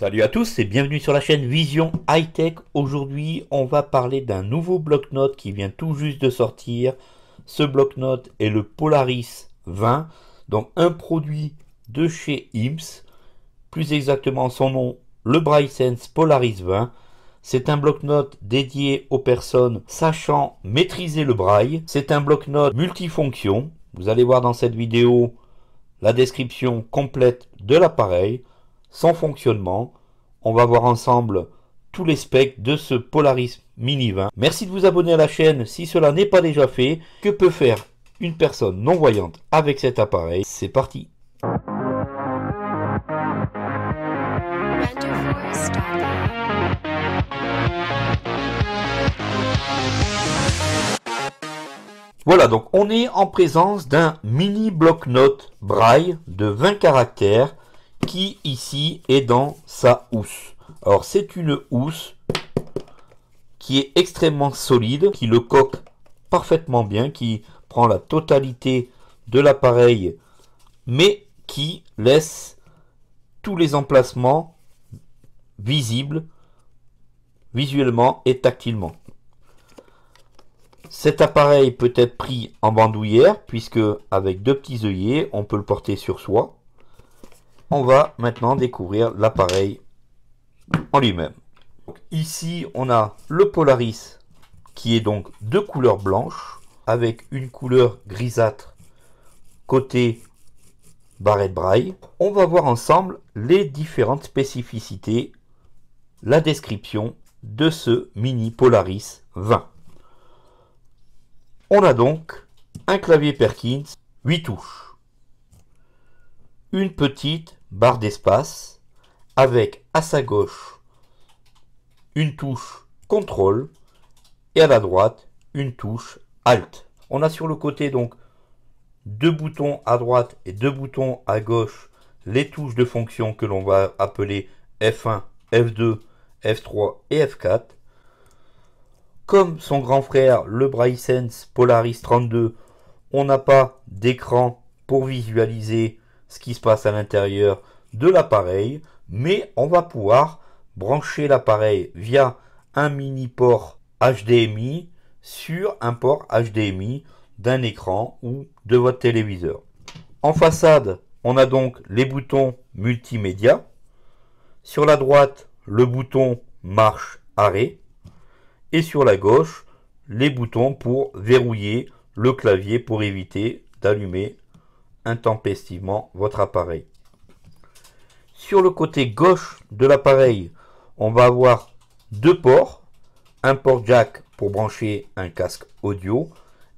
Salut à tous et bienvenue sur la chaîne Vision High Tech. Aujourd'hui, on va parler d'un nouveau bloc note qui vient tout juste de sortir. Ce bloc note est le Polaris 20, donc un produit de chez IMS. Plus exactement, son nom, le sense Polaris 20. C'est un bloc-notes dédié aux personnes sachant maîtriser le braille. C'est un bloc-notes multifonction. Vous allez voir dans cette vidéo la description complète de l'appareil son fonctionnement. On va voir ensemble tous les specs de ce Polaris Mini 20. Merci de vous abonner à la chaîne si cela n'est pas déjà fait. Que peut faire une personne non-voyante avec cet appareil C'est parti Voilà, donc on est en présence d'un mini bloc note braille de 20 caractères qui ici est dans sa housse. Alors c'est une housse qui est extrêmement solide, qui le coque parfaitement bien, qui prend la totalité de l'appareil, mais qui laisse tous les emplacements visibles visuellement et tactilement. Cet appareil peut être pris en bandoulière puisque avec deux petits œillets, on peut le porter sur soi on va maintenant découvrir l'appareil en lui-même. Ici, on a le Polaris qui est donc de couleur blanche avec une couleur grisâtre côté barrette braille. On va voir ensemble les différentes spécificités, la description de ce mini Polaris 20. On a donc un clavier Perkins, 8 touches, une petite barre d'espace, avec à sa gauche une touche contrôle et à la droite une touche ALT. On a sur le côté donc deux boutons à droite et deux boutons à gauche, les touches de fonction que l'on va appeler F1, F2, F3 et F4. Comme son grand frère le Brysense Polaris 32, on n'a pas d'écran pour visualiser ce qui se passe à l'intérieur de l'appareil, mais on va pouvoir brancher l'appareil via un mini port HDMI sur un port HDMI d'un écran ou de votre téléviseur. En façade, on a donc les boutons multimédia. Sur la droite, le bouton marche arrêt. Et sur la gauche, les boutons pour verrouiller le clavier pour éviter d'allumer intempestivement votre appareil. Sur le côté gauche de l'appareil, on va avoir deux ports, un port jack pour brancher un casque audio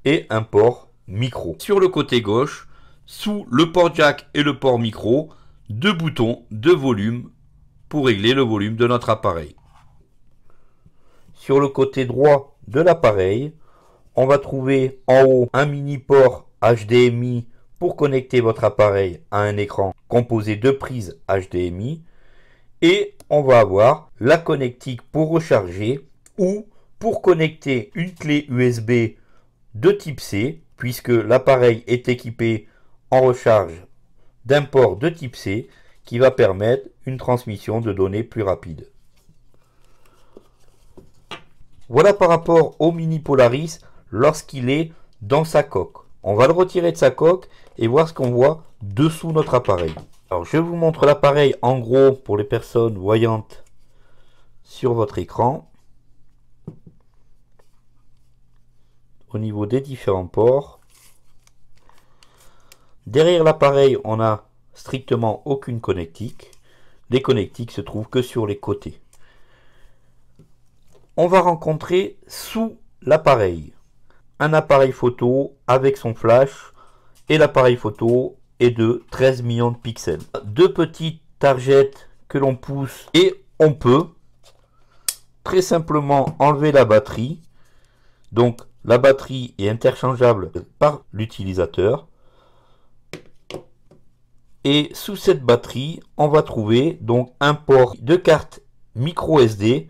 et un port micro. Sur le côté gauche, sous le port jack et le port micro, deux boutons de volume pour régler le volume de notre appareil. Sur le côté droit de l'appareil, on va trouver en haut un mini port HDMI connecter votre appareil à un écran composé de prises HDMI et on va avoir la connectique pour recharger ou pour connecter une clé USB de type C puisque l'appareil est équipé en recharge d'un port de type C qui va permettre une transmission de données plus rapide. Voilà par rapport au Mini Polaris lorsqu'il est dans sa coque. On va le retirer de sa coque et voir ce qu'on voit dessous notre appareil. Alors je vous montre l'appareil en gros pour les personnes voyantes sur votre écran. Au niveau des différents ports. Derrière l'appareil, on n'a strictement aucune connectique. Les connectiques se trouvent que sur les côtés. On va rencontrer sous l'appareil un appareil photo avec son flash et l'appareil photo est de 13 millions de pixels. Deux petites targettes que l'on pousse et on peut très simplement enlever la batterie. Donc la batterie est interchangeable par l'utilisateur. Et sous cette batterie, on va trouver donc un port de carte micro SD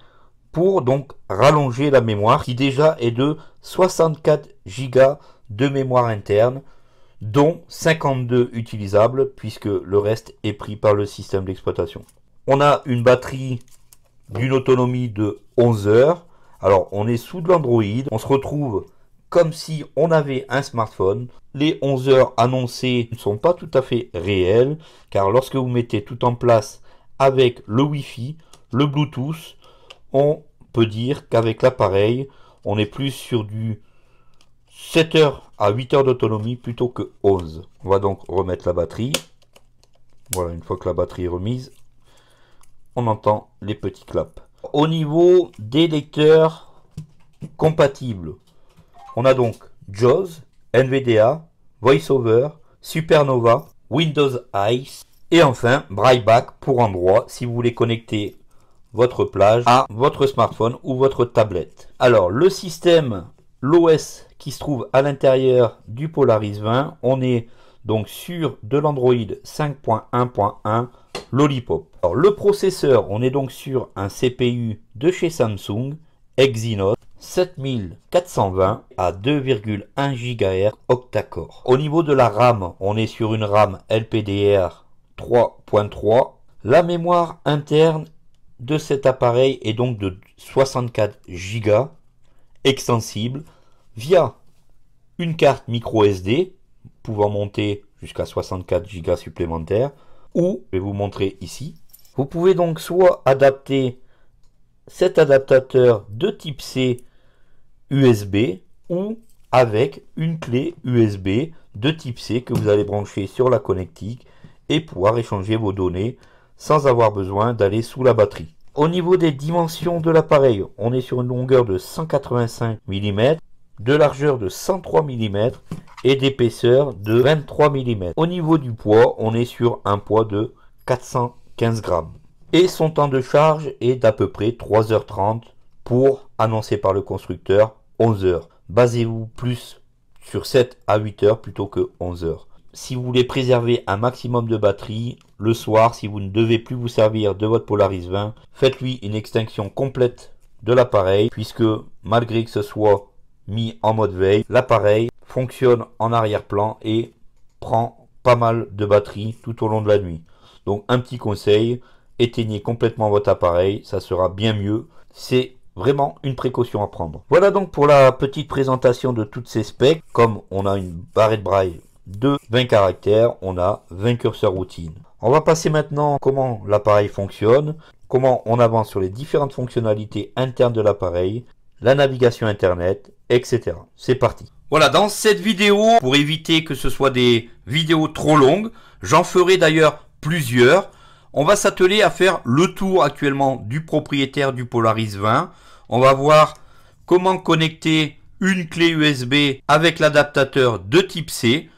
pour donc rallonger la mémoire qui déjà est de 64 Go de mémoire interne dont 52 utilisables, puisque le reste est pris par le système d'exploitation. On a une batterie d'une autonomie de 11 heures. Alors, on est sous de l'Android. On se retrouve comme si on avait un smartphone. Les 11 heures annoncées ne sont pas tout à fait réelles, car lorsque vous mettez tout en place avec le Wi-Fi, le Bluetooth, on peut dire qu'avec l'appareil, on est plus sur du 7 heures à 8 heures d'autonomie plutôt que 11. On va donc remettre la batterie. Voilà, une fois que la batterie est remise, on entend les petits claps. Au niveau des lecteurs compatibles, on a donc JAWS, NVDA, VoiceOver, Supernova, Windows Ice et enfin Brailleback pour endroit si vous voulez connecter votre plage à votre smartphone ou votre tablette. Alors le système l'OS qui se trouve à l'intérieur du Polaris 20. On est donc sur de l'Android 5.1.1 Lollipop. le processeur, on est donc sur un CPU de chez Samsung, Exynos 7420 à 2,1 GHz octa-core. Au niveau de la RAM, on est sur une RAM LPDR 3.3. La mémoire interne de cet appareil est donc de 64 Go extensible via une carte micro SD pouvant monter jusqu'à 64 Go supplémentaires ou je vais vous montrer ici. Vous pouvez donc soit adapter cet adaptateur de type C USB ou avec une clé USB de type C que vous allez brancher sur la connectique et pouvoir échanger vos données sans avoir besoin d'aller sous la batterie. Au niveau des dimensions de l'appareil, on est sur une longueur de 185 mm, de largeur de 103 mm et d'épaisseur de 23 mm. Au niveau du poids, on est sur un poids de 415 grammes. Et son temps de charge est d'à peu près 3h30 pour, annoncé par le constructeur, 11h. Basez-vous plus sur 7 à 8 h plutôt que 11 h si vous voulez préserver un maximum de batterie, le soir, si vous ne devez plus vous servir de votre Polaris 20, faites-lui une extinction complète de l'appareil, puisque malgré que ce soit mis en mode veille, l'appareil fonctionne en arrière-plan et prend pas mal de batterie tout au long de la nuit. Donc un petit conseil, éteignez complètement votre appareil, ça sera bien mieux. C'est vraiment une précaution à prendre. Voilà donc pour la petite présentation de toutes ces specs. Comme on a une barrette braille de 20 caractères, on a 20 curseurs routines. On va passer maintenant comment l'appareil fonctionne, comment on avance sur les différentes fonctionnalités internes de l'appareil, la navigation internet, etc. C'est parti. Voilà, dans cette vidéo, pour éviter que ce soit des vidéos trop longues, j'en ferai d'ailleurs plusieurs. On va s'atteler à faire le tour actuellement du propriétaire du Polaris 20. On va voir comment connecter une clé USB avec l'adaptateur de type C.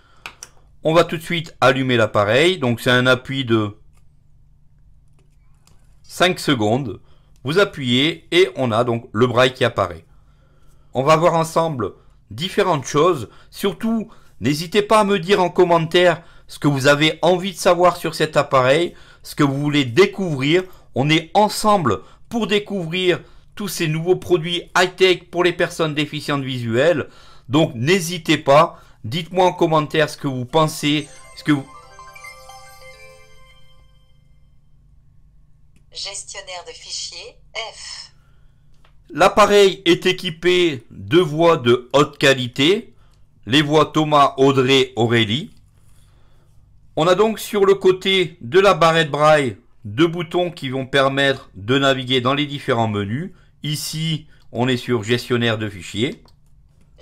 On va tout de suite allumer l'appareil. Donc c'est un appui de 5 secondes. Vous appuyez et on a donc le braille qui apparaît. On va voir ensemble différentes choses. Surtout, n'hésitez pas à me dire en commentaire ce que vous avez envie de savoir sur cet appareil, ce que vous voulez découvrir. On est ensemble pour découvrir tous ces nouveaux produits high-tech pour les personnes déficientes visuelles. Donc n'hésitez pas, Dites-moi en commentaire ce que vous pensez. Ce que vous... Gestionnaire de fichiers F. L'appareil est équipé de voix de haute qualité. Les voix Thomas, Audrey, Aurélie. On a donc sur le côté de la barrette braille deux boutons qui vont permettre de naviguer dans les différents menus. Ici, on est sur gestionnaire de fichiers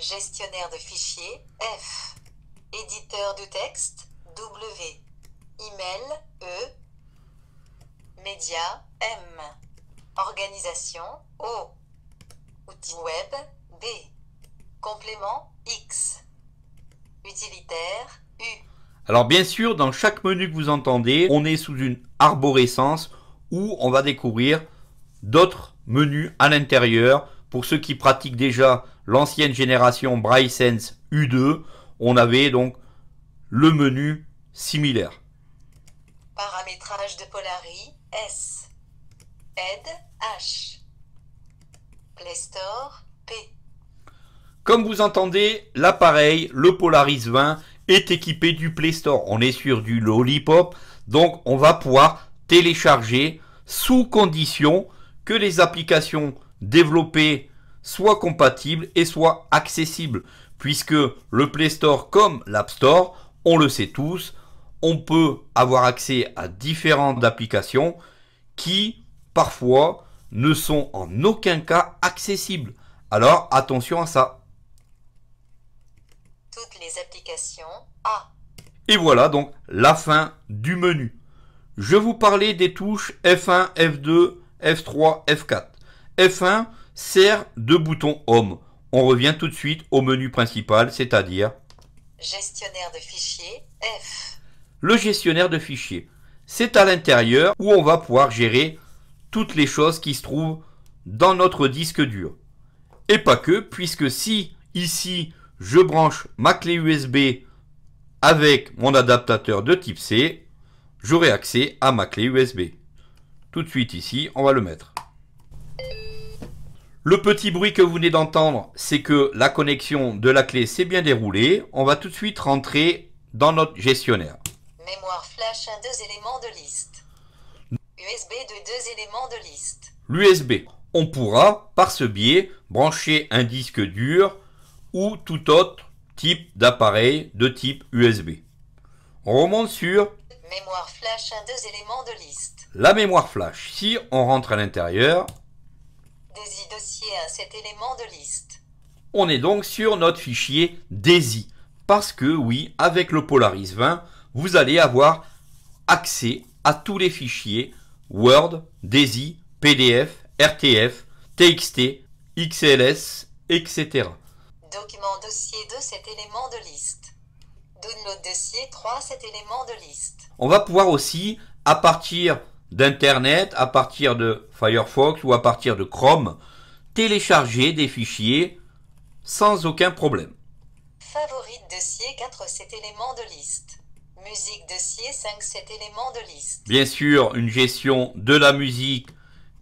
gestionnaire de fichiers, F, éditeur de texte, W, email, E, média, M, organisation, O, outils web, D. complément, X, utilitaire, U. Alors bien sûr, dans chaque menu que vous entendez, on est sous une arborescence où on va découvrir d'autres menus à l'intérieur. Pour ceux qui pratiquent déjà l'ancienne génération Brysense U2, on avait donc le menu similaire. Paramétrage de Polaris S. ed H. Play Store P. Comme vous entendez, l'appareil, le Polaris 20, est équipé du Play Store. On est sur du Lollipop, donc on va pouvoir télécharger sous condition que les applications développées soit compatible et soit accessible. Puisque le Play Store comme l'App Store, on le sait tous, on peut avoir accès à différentes applications qui parfois ne sont en aucun cas accessibles. Alors attention à ça. Toutes les applications A. Et voilà donc la fin du menu. Je vous parlais des touches F1, F2, F3, F4. F1, sert de bouton Home. On revient tout de suite au menu principal, c'est-à-dire Gestionnaire de fichiers F. Le gestionnaire de fichiers. C'est à l'intérieur où on va pouvoir gérer toutes les choses qui se trouvent dans notre disque dur. Et pas que, puisque si ici je branche ma clé USB avec mon adaptateur de type C, j'aurai accès à ma clé USB. Tout de suite ici, on va le mettre. Le petit bruit que vous venez d'entendre, c'est que la connexion de la clé s'est bien déroulée. On va tout de suite rentrer dans notre gestionnaire. Mémoire flash, 1, deux éléments de liste. USB de deux éléments de liste. L'USB. On pourra, par ce biais, brancher un disque dur ou tout autre type d'appareil de type USB. On remonte sur mémoire flash, un deux éléments de liste. La mémoire flash. Si on rentre à l'intérieur, DESI dossier 1 hein, cet élément de liste. On est donc sur notre fichier DESI. Parce que oui, avec le Polaris 20, vous allez avoir accès à tous les fichiers Word, DESI, PDF, RTF, TXT, XLS, etc. Document dossier 2, cet élément de liste. Download dossier 3, cet élément de liste. On va pouvoir aussi, à partir d'Internet à partir de Firefox ou à partir de Chrome, télécharger des fichiers sans aucun problème. Favorite dossier 4, 7 éléments de liste. Musique dossier 5, 7 éléments de liste. Bien sûr, une gestion de la musique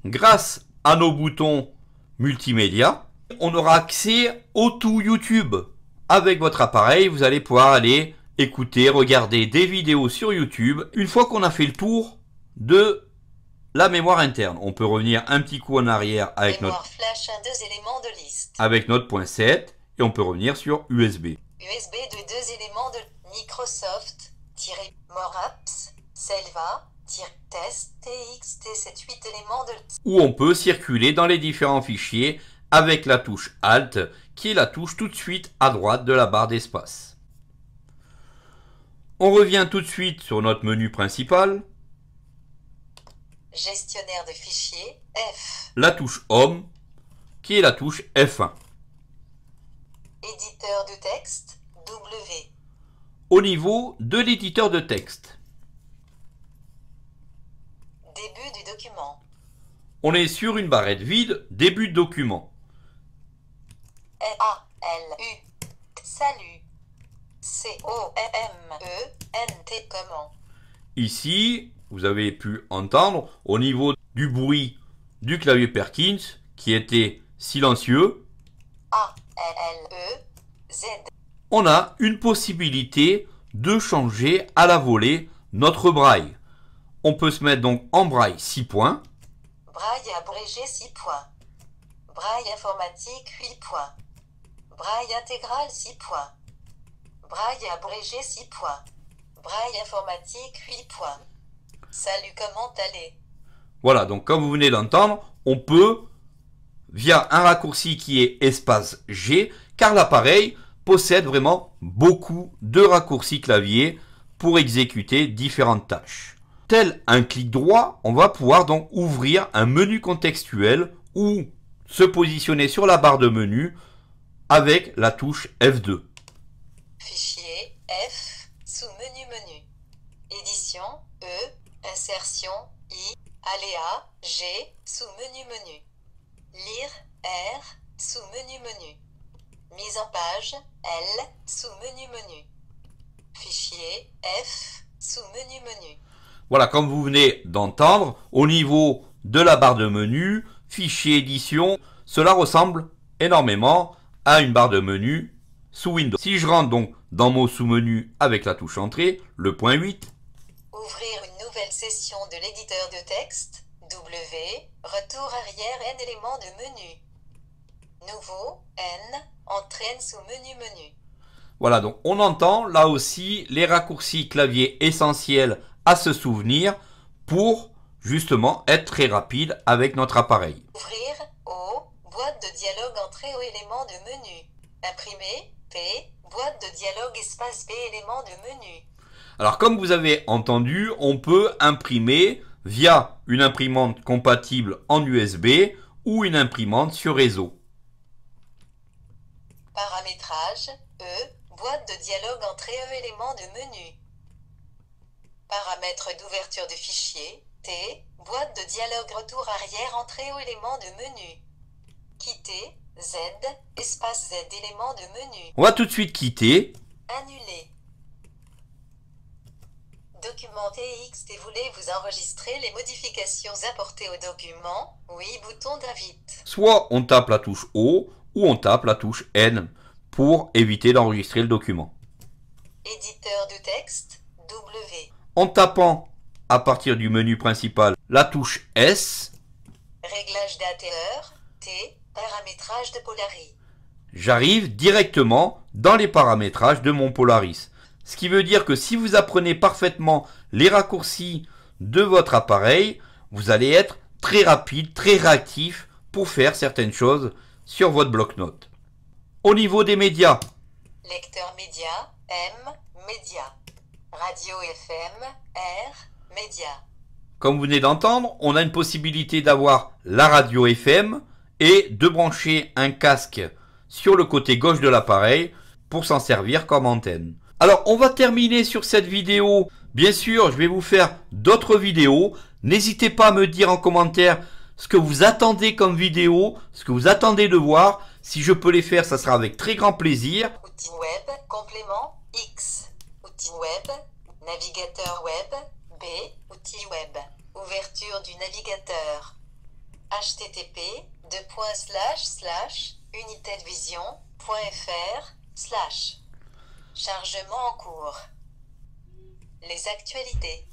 grâce à nos boutons multimédia. On aura accès au tout YouTube. Avec votre appareil, vous allez pouvoir aller écouter, regarder des vidéos sur YouTube. Une fois qu'on a fait le tour de la mémoire interne. On peut revenir un petit coup en arrière avec notre avec notre point 7 et on peut revenir sur USB. USB de deux éléments de Microsoft Selva test éléments de où on peut circuler dans les différents fichiers avec la touche Alt qui est la touche tout de suite à droite de la barre d'espace. On revient tout de suite sur notre menu principal Gestionnaire de fichiers, F. La touche Home, qui est la touche F1. Éditeur de texte, W. Au niveau de l'éditeur de texte. Début du document. On est sur une barrette vide, début de document. a l u Salut. C-O-M-E-N-T. Comment Ici, vous avez pu entendre au niveau du bruit du clavier Perkins qui était silencieux. A -L -E -Z. On a une possibilité de changer à la volée notre braille. On peut se mettre donc en braille 6 points. Braille abrégé 6 points. Braille informatique 8 points. Braille intégral 6 points. Braille abrégé 6 points. Braille informatique 8 points. Salut, comment allez Voilà, donc comme vous venez d'entendre, on peut, via un raccourci qui est espace G, car l'appareil possède vraiment beaucoup de raccourcis clavier pour exécuter différentes tâches. Tel un clic droit, on va pouvoir donc ouvrir un menu contextuel ou se positionner sur la barre de menu avec la touche F2. Fichier F, sous menu menu. Édition, Insertion, I, aléa, G, sous-menu menu. Lire, R, sous-menu menu. Mise en page, L, sous-menu menu. Fichier, F, sous-menu menu. Voilà, comme vous venez d'entendre, au niveau de la barre de menu, fichier édition, cela ressemble énormément à une barre de menu sous Windows. Si je rentre donc dans mon sous-menu avec la touche entrée, le point 8, ouvrir une session de l'éditeur de texte, W, retour arrière N éléments de menu. Nouveau, N, entraîne sous menu menu. Voilà, donc on entend là aussi les raccourcis clavier essentiels à se souvenir pour justement être très rapide avec notre appareil. Ouvrir, O, boîte de dialogue entrée au élément de menu. Imprimer, P, boîte de dialogue espace B élément de menu. Alors comme vous avez entendu, on peut imprimer via une imprimante compatible en USB ou une imprimante sur réseau. Paramétrage, E, boîte de dialogue entrée E, élément de menu. Paramètres d'ouverture de fichier, T, boîte de dialogue retour arrière entrée ou élément de menu. Quitter, Z, espace Z, élément de menu. On va tout de suite quitter TX et voulez vous enregistrer les modifications apportées au document, oui bouton d'invite. Soit on tape la touche O ou on tape la touche N pour éviter d'enregistrer le document. Éditeur de texte, W. En tapant à partir du menu principal la touche S. Réglage date T, paramétrage de Polaris. J'arrive directement dans les paramétrages de mon Polaris. Ce qui veut dire que si vous apprenez parfaitement les raccourcis de votre appareil, vous allez être très rapide, très réactif pour faire certaines choses sur votre bloc-notes. Au niveau des médias. Lecteur média, M, média. Radio FM, R, Comme vous venez d'entendre, on a une possibilité d'avoir la radio FM et de brancher un casque sur le côté gauche de l'appareil pour s'en servir comme antenne. Alors on va terminer sur cette vidéo. Bien sûr, je vais vous faire d'autres vidéos. N'hésitez pas à me dire en commentaire ce que vous attendez comme vidéo, ce que vous attendez de voir. Si je peux les faire, ça sera avec très grand plaisir. Outils web, complément, X. Outils web, navigateur web, B. web, ouverture du navigateur. http unitedvision.fr Chargement en cours. Les actualités.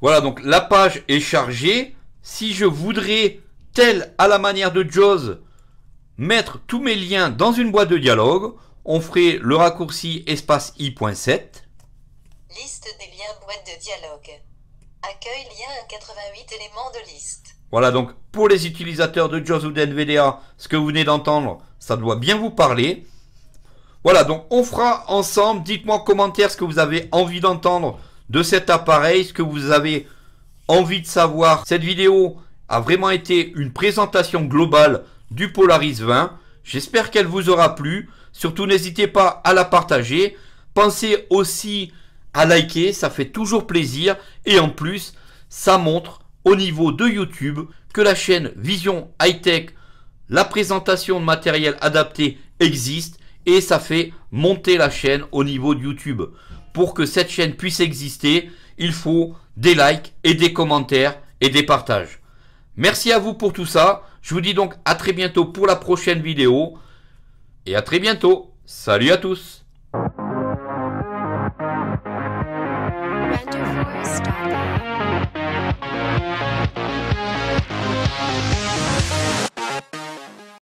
Voilà, donc la page est chargée. Si je voudrais, tel à la manière de Jaws, mettre tous mes liens dans une boîte de dialogue, on ferait le raccourci espace i.7. Liste des liens boîte de dialogue. Accueil lien 88 éléments de liste. Voilà, donc pour les utilisateurs de JAWS ou d'NVDA, ce que vous venez d'entendre, ça doit bien vous parler. Voilà, donc on fera ensemble. Dites-moi en commentaire ce que vous avez envie d'entendre de cet appareil, ce que vous avez envie de savoir. Cette vidéo a vraiment été une présentation globale du Polaris 20. J'espère qu'elle vous aura plu. Surtout, n'hésitez pas à la partager. Pensez aussi à liker, ça fait toujours plaisir. Et en plus, ça montre au niveau de YouTube que la chaîne Vision High Tech, la présentation de matériel adapté existe et ça fait monter la chaîne au niveau de YouTube. Pour que cette chaîne puisse exister, il faut des likes et des commentaires et des partages. Merci à vous pour tout ça. Je vous dis donc à très bientôt pour la prochaine vidéo. Et à très bientôt. Salut à tous.